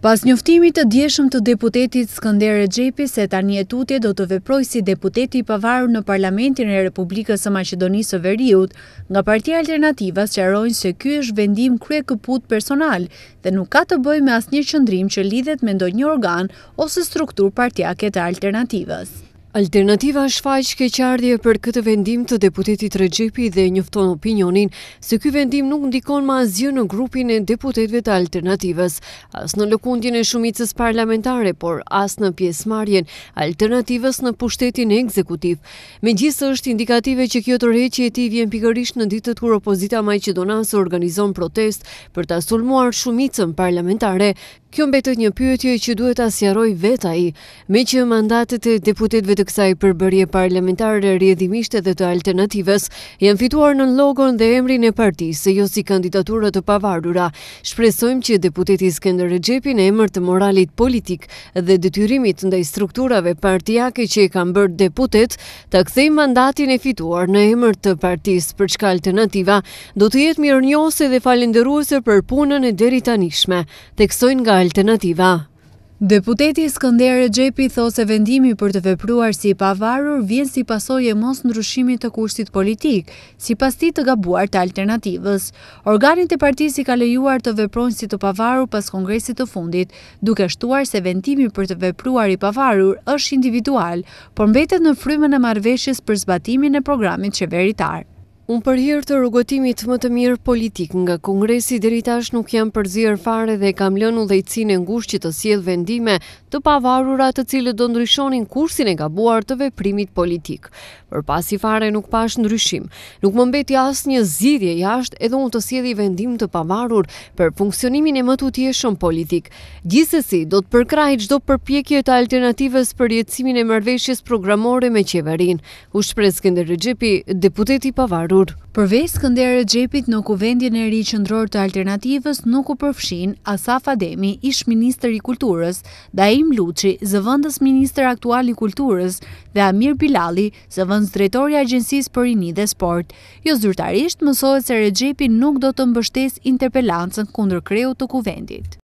Pas njoftimit të djeshëm të deputetit Skëndere Gjepi se tani e tutje do të veproj si deputeti i pavarë në Parlamentin e Republikës e Macedonisë Veriut, nga partia alternativas që arrojnë se ky është vendim krye këput personal dhe nuk ka të bëj me asë një qëndrim që lidhet me ndonjë organ ose struktur partia këtë alternativas. Alternativa është faqë ke qardje për këtë vendim të deputetit Regjepi dhe njëfton opinionin se ky vendim nuk ndikon ma zjo në grupin e deputetve të alternativës. As në lëkundjën e shumicës parlamentare, por as në pjesmarjen alternativës në pushtetin e ekzekutiv. Me gjithë është indikative që kjo të reqje ti vjen pikërish në ditët kur opozita Majqedonas organizon protest për ta sulmuar shumicën parlamentare Kjo mbetet një pyetje që duhet asjaroj veta i, me që mandatet e deputetëve të kësaj përbërje parlamentare rrjedhimisht edhe të alternativës janë fituar në logon dhe emrin e partisë, se jo si kandidatura të pavarura. Shpresojmë që deputeti Skënder Rexhepi në emër të moralit politik dhe detyrimit ndaj strukturave partijake që e kanë bërë deputet, ta kthejë mandatin e fituar në emër të partisë për çka alternativa do të jetë mirënjohës dhe falënderuese për punën e deritanishme. Theksojnë nga alternativa. Deputeti Skënder Gjepi thosë se vendimi për të vepruar si pavarur vjen si pasojë mos ndryshimit të kushtit politik, sipas ti të gabuar të alternativës. Organit e partisë i ka lejuar të veprojnë si të pavarur pas kongresit të fundit, duke shtuar se vendimi për të vepruar i pavarur është individual, por mbetet në frymën e marrëveshjes për zbatimin e programit qeveritar. Unë për hirë të rrugotimit më të mirë politik nga kongresi dheri tash nuk jam përzirë fare dhe kam lënu lejtësin e që të sjedh vendime të pavarurat të cilë do ndryshonin kursin e gabuar të veprimit politik. Për pas i fare nuk pash ndryshim, nuk më mbeti asë një zidhje jashtë edhe unë të sjedh i vendim të pavarur për funksionimin e më të tjeshën politik. Gjisesi, do të përkraj qdo përpjekje të alternativës për jetësimin e mërveshjes programore me qeverin, u shpreskën dhe regjepi, deputeti pavarur ngritur. Përvesë këndere gjepit në kuvendjën e ri qëndror të alternativës nuk u përfshin Asaf Ademi, ish Ministër i Kulturës, Daim Luqi, zëvëndës Ministër Aktual i Kulturës dhe Amir Bilali, zëvëndës Drejtori Agencis për Ini dhe Sport. Jo zyrtarisht mësohet se re nuk do të mbështes interpelancën kundër kreu të kuvendit.